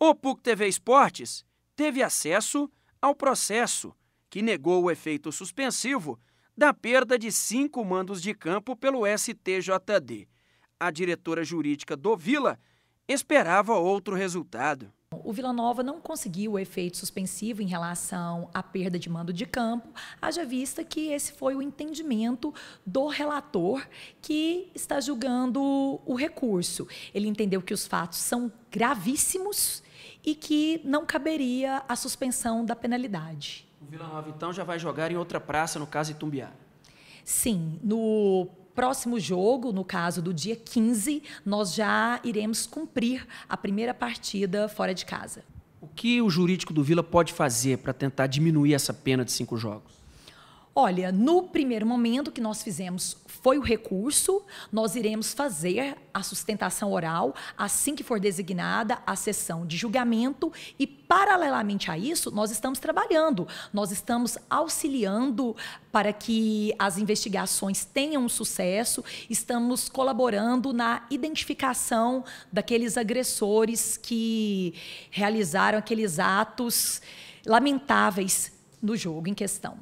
O PUC TV Esportes teve acesso ao processo que negou o efeito suspensivo da perda de cinco mandos de campo pelo STJD. A diretora jurídica do Vila esperava outro resultado. O Vila Nova não conseguiu o efeito suspensivo em relação à perda de mando de campo, haja vista que esse foi o entendimento do relator que está julgando o recurso. Ele entendeu que os fatos são gravíssimos e que não caberia a suspensão da penalidade. O Vila Nova, então, já vai jogar em outra praça, no caso Itumbiá? Sim. No próximo jogo, no caso do dia 15, nós já iremos cumprir a primeira partida fora de casa. O que o jurídico do Vila pode fazer para tentar diminuir essa pena de cinco jogos? Olha, no primeiro momento que nós fizemos foi o recurso, nós iremos fazer a sustentação oral assim que for designada a sessão de julgamento e paralelamente a isso, nós estamos trabalhando, nós estamos auxiliando para que as investigações tenham sucesso, estamos colaborando na identificação daqueles agressores que realizaram aqueles atos lamentáveis no jogo em questão.